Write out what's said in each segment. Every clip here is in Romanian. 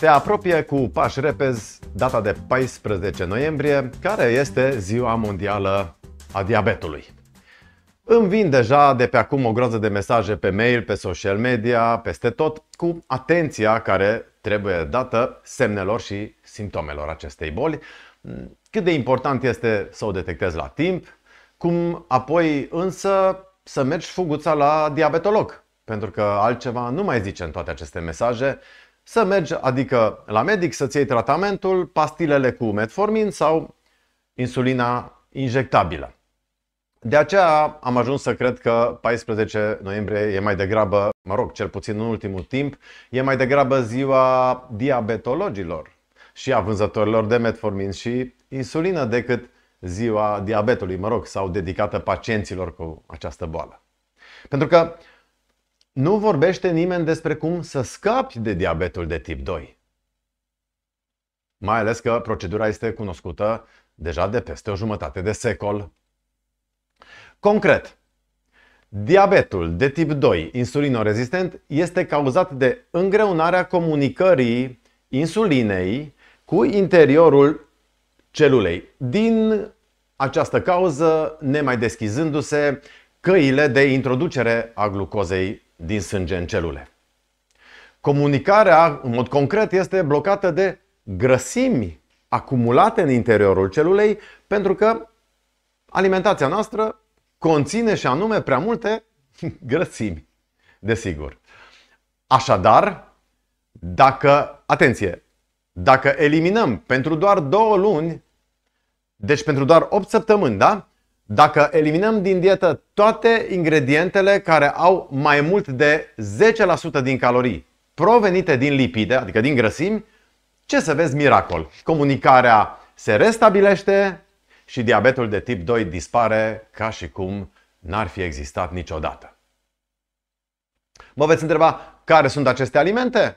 Se apropie cu pași repezi data de 14 noiembrie, care este Ziua Mondială a Diabetului. Îmi vin deja de pe acum o groază de mesaje pe mail, pe social media, peste tot, cu atenția care trebuie dată semnelor și simptomelor acestei boli, cât de important este să o detectezi la timp, cum apoi însă să mergi fuguța la diabetolog, pentru că altceva nu mai zice în toate aceste mesaje să mergi, adică la medic, să-ți iei tratamentul, pastilele cu metformin sau insulina injectabilă. De aceea am ajuns să cred că 14 noiembrie e mai degrabă, mă rog, cel puțin în ultimul timp, e mai degrabă ziua diabetologilor și a vânzătorilor de metformin și insulină decât ziua diabetului, mă rog, sau dedicată pacienților cu această boală. Pentru că nu vorbește nimeni despre cum să scapi de diabetul de tip 2. Mai ales că procedura este cunoscută deja de peste o jumătate de secol. Concret, diabetul de tip 2 insulinorezistent este cauzat de îngreunarea comunicării insulinei cu interiorul celulei. Din această cauză, nemai deschizându-se căile de introducere a glucozei din sânge în celule. Comunicarea, în mod concret, este blocată de grăsimi acumulate în interiorul celulei, pentru că alimentația noastră conține și anume prea multe grăsimi, desigur. Așadar, dacă, atenție, dacă eliminăm pentru doar două luni, deci pentru doar 8 săptămâni, da? Dacă eliminăm din dietă toate ingredientele care au mai mult de 10% din calorii provenite din lipide, adică din grăsimi, ce să vezi miracol? Comunicarea se restabilește și diabetul de tip 2 dispare ca și cum n-ar fi existat niciodată. Mă veți întreba care sunt aceste alimente?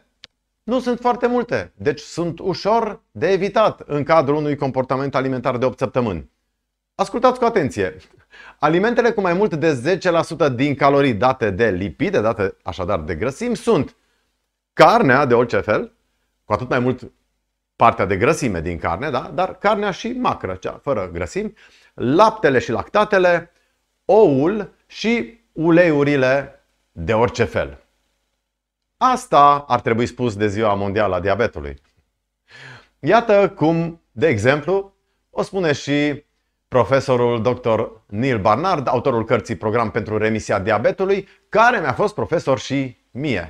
Nu sunt foarte multe, deci sunt ușor de evitat în cadrul unui comportament alimentar de 8 săptămâni. Ascultați cu atenție! Alimentele cu mai mult de 10% din calorii date de lipide, date așadar de grăsimi, sunt carnea de orice fel, cu atât mai mult partea de grăsime din carne, da? dar carnea și macră, cea fără grăsimi, laptele și lactatele, oul și uleiurile de orice fel. Asta ar trebui spus de Ziua Mondială a Diabetului. Iată cum, de exemplu, o spune și profesorul dr. Neil Barnard, autorul cărții Program pentru remisia diabetului, care mi-a fost profesor și mie.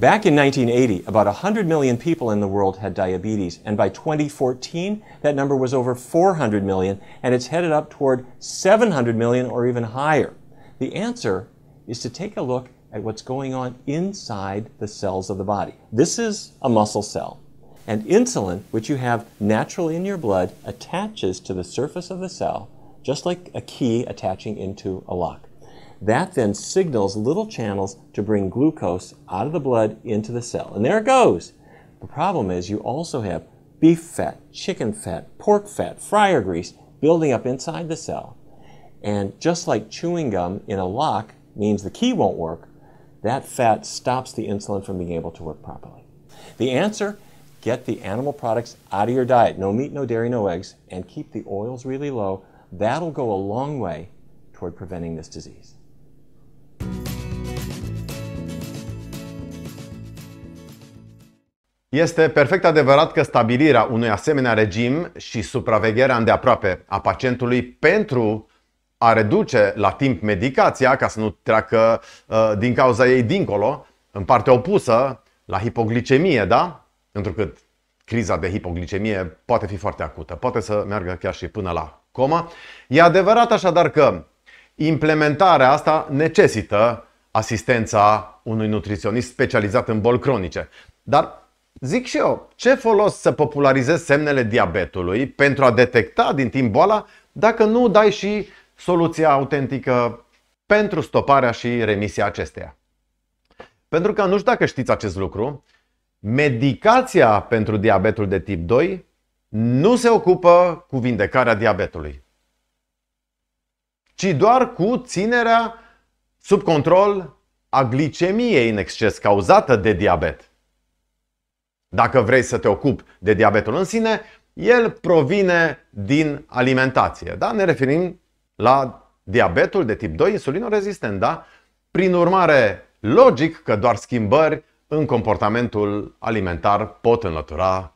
Back in 1980, about 100 million people in the world had diabetes, and by 2014, that number was over 400 million, and it's headed up toward 700 million or even higher. The answer is to take a look at what's going on inside the cells of the body. This is a muscle cell. And insulin, which you have naturally in your blood, attaches to the surface of the cell, just like a key attaching into a lock. That then signals little channels to bring glucose out of the blood into the cell. And there it goes. The problem is you also have beef fat, chicken fat, pork fat, fryer grease building up inside the cell. And just like chewing gum in a lock means the key won't work, that fat stops the insulin from being able to work properly. The answer Get the animal products out of your diet no meat, no dairy, no eggs and keep the oils really low. That'll go a long way toward preventing this disease. Este perfect adevărat că stabilirea unui asemenea regim și supravegherea îndeaproape a pacientului pentru a reduce la timp medicația, ca să nu treacă uh, din cauza ei dincolo, în partea opusă, la hipoglicemie, da? Pentru că criza de hipoglicemie poate fi foarte acută, poate să meargă chiar și până la coma. E adevărat așadar că implementarea asta necesită asistența unui nutriționist specializat în boli cronice. Dar zic și eu, ce folos să popularizezi semnele diabetului pentru a detecta din timp boala dacă nu dai și soluția autentică pentru stoparea și remisia acesteia? Pentru că nu știu dacă știți acest lucru, Medicația pentru diabetul de tip 2 nu se ocupă cu vindecarea diabetului, ci doar cu ținerea sub control a glicemiei în exces cauzată de diabet. Dacă vrei să te ocupi de diabetul în sine, el provine din alimentație. Da? Ne referim la diabetul de tip 2, insulinorezistent, da? Prin urmare, logic că doar schimbări în comportamentul alimentar pot înlătura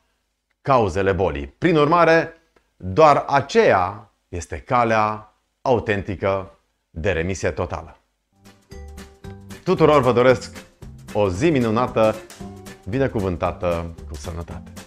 cauzele bolii. Prin urmare, doar aceea este calea autentică de remisie totală. Tuturor vă doresc o zi minunată, binecuvântată cu sănătate!